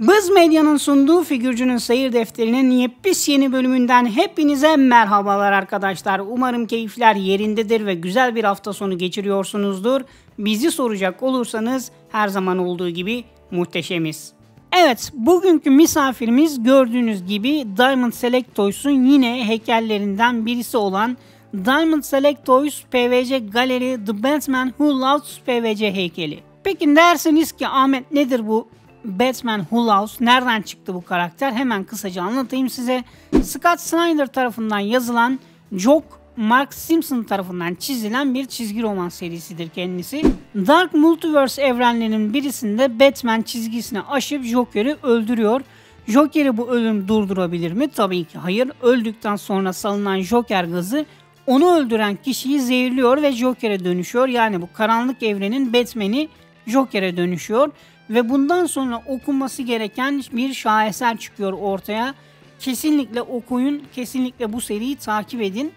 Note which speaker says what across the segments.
Speaker 1: Bız Medya'nın sunduğu Figürcünün seyir Defteri'nin yepis yeni bölümünden hepinize merhabalar arkadaşlar. Umarım keyifler yerindedir ve güzel bir hafta sonu geçiriyorsunuzdur. Bizi soracak olursanız her zaman olduğu gibi muhteşemiz. Evet, bugünkü misafirimiz gördüğünüz gibi Diamond Select Toys'un yine heykellerinden birisi olan Diamond Select Toys PVC Galeri The Batman Who Loves PVC heykeli. Peki dersiniz ki Ahmet nedir bu Batman Hull House nereden çıktı bu karakter hemen kısaca anlatayım size. Scott Snyder tarafından yazılan Jock Mark Simpson tarafından çizilen bir çizgi roman serisidir kendisi. Dark Multiverse evrenlerinin birisinde Batman çizgisine aşıp Joker'i öldürüyor. Joker'i bu ölüm durdurabilir mi? Tabii ki hayır. Öldükten sonra salınan Joker gazı onu öldüren kişiyi zehirliyor ve Joker'e dönüşüyor. Yani bu karanlık evrenin Batman'i Joker'e dönüşüyor ve bundan sonra okunması gereken bir şaheser çıkıyor ortaya. Kesinlikle okuyun, kesinlikle bu seriyi takip edin.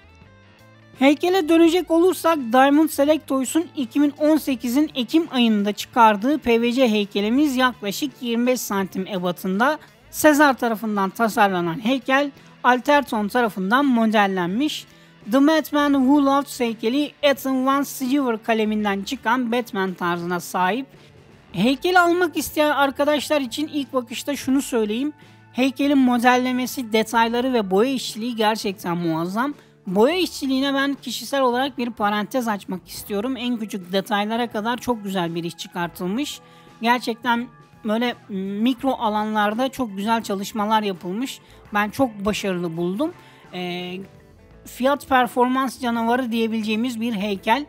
Speaker 1: Heykele dönecek olursak Diamond Select Toys'un 2018'in Ekim ayında çıkardığı PVC heykelimiz yaklaşık 25 santim ebatında. Sezar tarafından tasarlanan heykel Alterton tarafından modellenmiş. The Batman Who Loves heykeli Ethan Van Sciver kaleminden çıkan Batman tarzına sahip Heykel almak isteyen arkadaşlar için ilk bakışta şunu söyleyeyim. Heykelin modellemesi, detayları ve boya işçiliği gerçekten muazzam. Boya işçiliğine ben kişisel olarak bir parantez açmak istiyorum. En küçük detaylara kadar çok güzel bir iş çıkartılmış. Gerçekten böyle mikro alanlarda çok güzel çalışmalar yapılmış. Ben çok başarılı buldum. E, fiyat performans canavarı diyebileceğimiz bir heykel.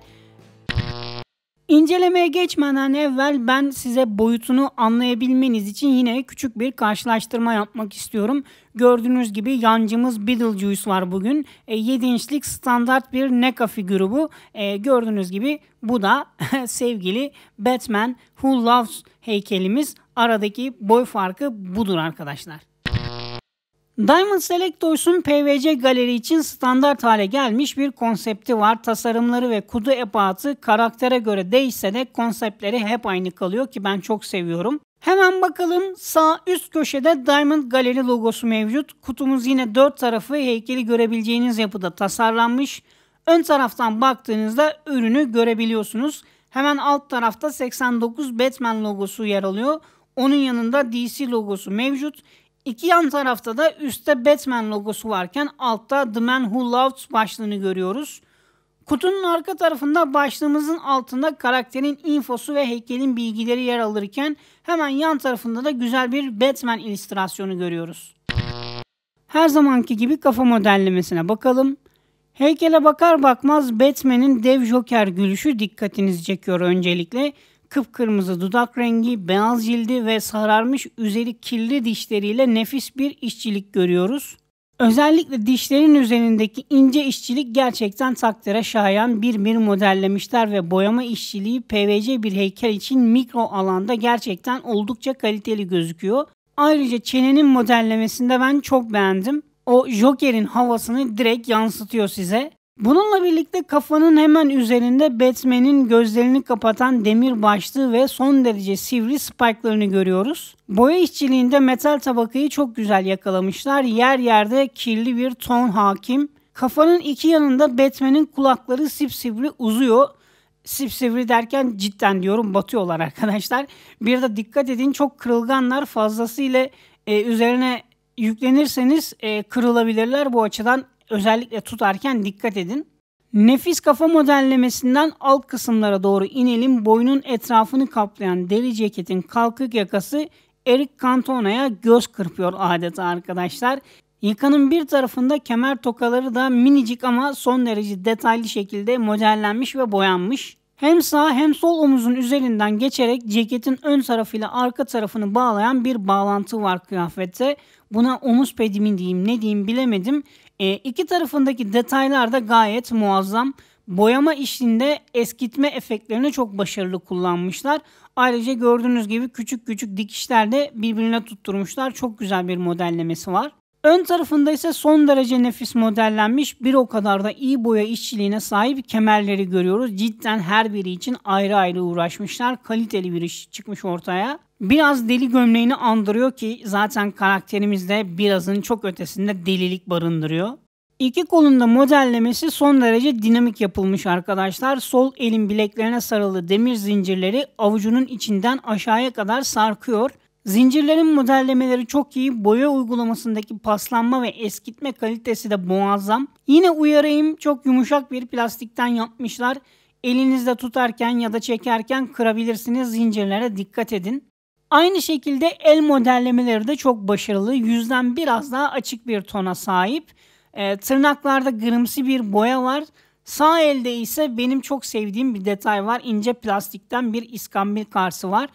Speaker 1: İncelemeye geçmeden evvel ben size boyutunu anlayabilmeniz için yine küçük bir karşılaştırma yapmak istiyorum. Gördüğünüz gibi yancımız Beetlejuice var bugün. E, 7 inçlik standart bir NECA figürü bu. E, gördüğünüz gibi bu da sevgili Batman Who Loves heykelimiz. Aradaki boy farkı budur arkadaşlar. Diamond Selectors'un PVC galeri için standart hale gelmiş bir konsepti var. Tasarımları ve kudu ebatı karaktere göre değişse de konseptleri hep aynı kalıyor ki ben çok seviyorum. Hemen bakalım sağ üst köşede Diamond Galeri logosu mevcut. Kutumuz yine dört tarafı heykeli görebileceğiniz yapıda tasarlanmış. Ön taraftan baktığınızda ürünü görebiliyorsunuz. Hemen alt tarafta 89 Batman logosu yer alıyor. Onun yanında DC logosu mevcut. İki yan tarafta da üstte Batman logosu varken altta The Man Who Loved başlığını görüyoruz. Kutunun arka tarafında başlığımızın altında karakterin infosu ve heykelin bilgileri yer alırken hemen yan tarafında da güzel bir Batman illüstrasyonu görüyoruz. Her zamanki gibi kafa modellemesine bakalım. Heykele bakar bakmaz Batman'in dev Joker gülüşü dikkatinizi çekiyor öncelikle kıpkırmızı dudak rengi, beyaz cildi ve sararmış üzeri kirli dişleriyle nefis bir işçilik görüyoruz. Özellikle dişlerin üzerindeki ince işçilik gerçekten takdire şayan bir bir modellemişler ve boyama işçiliği PVC bir heykel için mikro alanda gerçekten oldukça kaliteli gözüküyor. Ayrıca çenenin modellemesinde ben çok beğendim. O Joker'in havasını direkt yansıtıyor size. Bununla birlikte kafanın hemen üzerinde Batman'in gözlerini kapatan demir başlığı ve son derece sivri spikelarını görüyoruz. Boya işçiliğinde metal tabakayı çok güzel yakalamışlar. Yer yerde kirli bir ton hakim. Kafanın iki yanında Batman'in kulakları sipsivri uzuyor. Sipsivri derken cidden diyorum batıyorlar arkadaşlar. Bir de dikkat edin çok kırılganlar fazlasıyla e, üzerine yüklenirseniz e, kırılabilirler bu açıdan özellikle tutarken dikkat edin. Nefis kafa modellemesinden alt kısımlara doğru inelim. Boynun etrafını kaplayan deri ceketin kalkık yakası Eric Cantona'ya göz kırpıyor adeta arkadaşlar. Yakanın bir tarafında kemer tokaları da minicik ama son derece detaylı şekilde modellenmiş ve boyanmış. Hem sağ hem sol omuzun üzerinden geçerek ceketin ön tarafıyla arka tarafını bağlayan bir bağlantı var kıyafette buna omuz pedi mi diyeyim ne diyeyim bilemedim. E, iki tarafındaki detaylar da gayet muazzam. Boyama işinde eskitme efektlerini çok başarılı kullanmışlar. Ayrıca gördüğünüz gibi küçük küçük dikişler de birbirine tutturmuşlar. Çok güzel bir modellemesi var. Ön tarafında ise son derece nefis modellenmiş bir o kadar da iyi boya işçiliğine sahip kemerleri görüyoruz. Cidden her biri için ayrı ayrı uğraşmışlar. Kaliteli bir iş çıkmış ortaya. Biraz deli gömleğini andırıyor ki zaten karakterimizde birazın çok ötesinde delilik barındırıyor. İki kolunda modellemesi son derece dinamik yapılmış arkadaşlar. Sol elin bileklerine sarılı demir zincirleri avucunun içinden aşağıya kadar sarkıyor. Zincirlerin modellemeleri çok iyi. Boya uygulamasındaki paslanma ve eskitme kalitesi de muazzam. Yine uyarayım çok yumuşak bir plastikten yapmışlar. Elinizde tutarken ya da çekerken kırabilirsiniz. Zincirlere dikkat edin. Aynı şekilde el modellemeleri de çok başarılı. Yüzden biraz daha açık bir tona sahip. E, tırnaklarda grimsi bir boya var. Sağ elde ise benim çok sevdiğim bir detay var. İnce plastikten bir iskambil karsı var.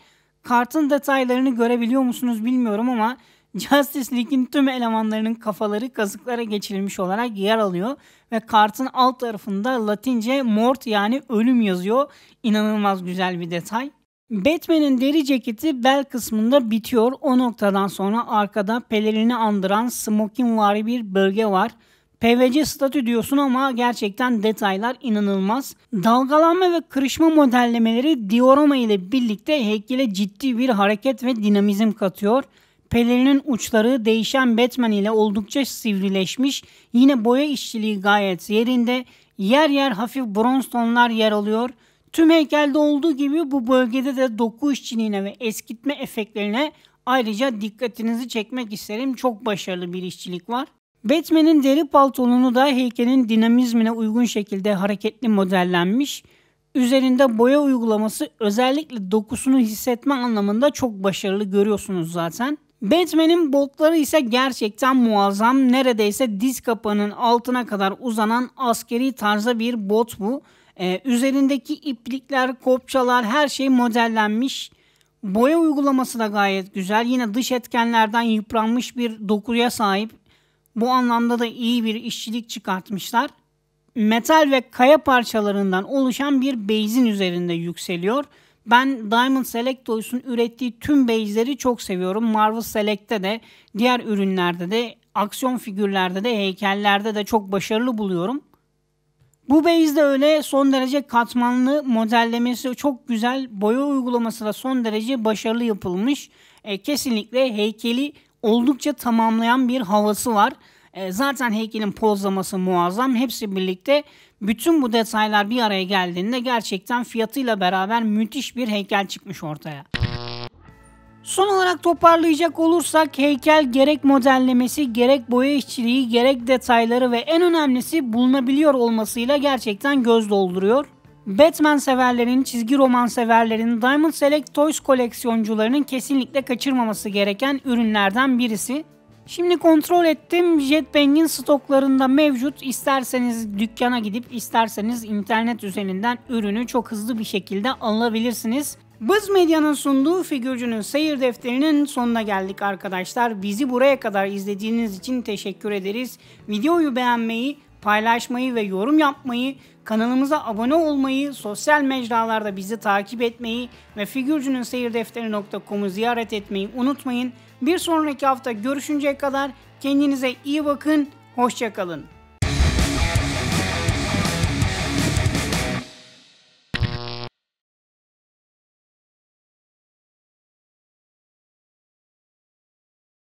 Speaker 1: Kartın detaylarını görebiliyor musunuz bilmiyorum ama Justice League'in tüm elemanlarının kafaları kazıklara geçirilmiş olarak yer alıyor ve kartın alt tarafında Latince mort yani ölüm yazıyor. İnanılmaz güzel bir detay. Batman'in deri ceketi bel kısmında bitiyor. O noktadan sonra arkada pelerini andıran smokingvari bir bölge var. PVC statü diyorsun ama gerçekten detaylar inanılmaz. Dalgalanma ve kırışma modellemeleri diorama ile birlikte heykele ciddi bir hareket ve dinamizm katıyor. Pelerinin uçları değişen Batman ile oldukça sivrileşmiş. Yine boya işçiliği gayet yerinde. Yer yer hafif bronz tonlar yer alıyor. Tüm heykelde olduğu gibi bu bölgede de doku işçiliğine ve eskitme efektlerine ayrıca dikkatinizi çekmek isterim. Çok başarılı bir işçilik var. Batman'in deri paltolunu da heykelin dinamizmine uygun şekilde hareketli modellenmiş. Üzerinde boya uygulaması özellikle dokusunu hissetme anlamında çok başarılı görüyorsunuz zaten. Batman'in botları ise gerçekten muazzam. Neredeyse diz kapağının altına kadar uzanan askeri tarza bir bot bu. Ee, üzerindeki iplikler, kopçalar her şey modellenmiş. Boya uygulaması da gayet güzel. Yine dış etkenlerden yıpranmış bir dokuya sahip. Bu anlamda da iyi bir işçilik çıkartmışlar. Metal ve kaya parçalarından oluşan bir beyzin üzerinde yükseliyor. Ben Diamond Select Toys'un ürettiği tüm base'leri çok seviyorum. Marvel Select'te de diğer ürünlerde de aksiyon figürlerde de heykellerde de çok başarılı buluyorum. Bu Base de öyle son derece katmanlı modellemesi çok güzel. Boya uygulaması da son derece başarılı yapılmış. E, kesinlikle heykeli oldukça tamamlayan bir havası var. E, zaten heykelin pozlaması muazzam. Hepsi birlikte bütün bu detaylar bir araya geldiğinde gerçekten fiyatıyla beraber müthiş bir heykel çıkmış ortaya. Son olarak toparlayacak olursak heykel gerek modellemesi, gerek boya işçiliği, gerek detayları ve en önemlisi bulunabiliyor olmasıyla gerçekten göz dolduruyor. Batman severlerin, çizgi roman severlerin, Diamond Select Toys koleksiyoncularının kesinlikle kaçırmaması gereken ürünlerden birisi. Şimdi kontrol ettim. Jetbang'in stoklarında mevcut. İsterseniz dükkana gidip isterseniz internet üzerinden ürünü çok hızlı bir şekilde alabilirsiniz. Bız Medya'nın sunduğu figürcünün seyir defterinin sonuna geldik arkadaşlar. Bizi buraya kadar izlediğiniz için teşekkür ederiz. Videoyu beğenmeyi, paylaşmayı ve yorum yapmayı, kanalımıza abone olmayı, sosyal mecralarda bizi takip etmeyi ve figürcünün seyirdefteri.com'u ziyaret etmeyi unutmayın. Bir sonraki hafta görüşünceye kadar kendinize iyi bakın, hoşçakalın.